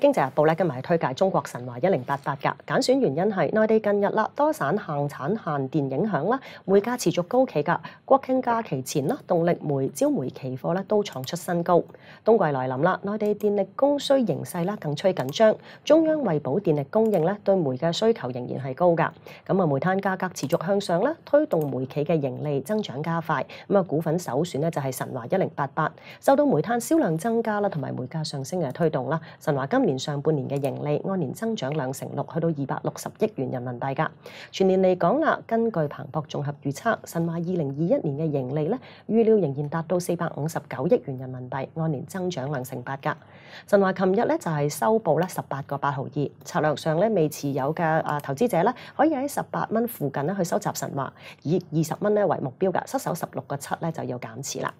经济日报咧今日系推介中国神华一零八八噶拣选原因系内地近日啦多省限产限电影响啦，煤价持续高企噶国庆假期前啦，动力煤焦煤期货咧都创出新高。冬季来临啦，内地电力供需形势咧更趋紧张，中央为保电力供应咧，对煤嘅需求仍然系高噶。咁啊，煤炭价格持续向上咧，推动煤企嘅盈利增长加快。咁啊，股份首选咧就系神华一零八八，受到煤炭销量增加啦同埋煤价上升嘅推动啦，神华今。年上半年嘅盈利按年增长两成六，去到二百六十亿元人民币。全年嚟讲啦，根据彭博综合预测，神話二零二一年嘅盈利咧，预料仍然达到四百五十九亿元人民币，按年增长两成八噶。神話琴日咧就系收报咧十八个八毫二，策略上咧未持有嘅啊投资者咧，可以喺十八蚊附近咧去收集神話，以二十蚊咧为目标噶，失守十六个七咧就要减持啦。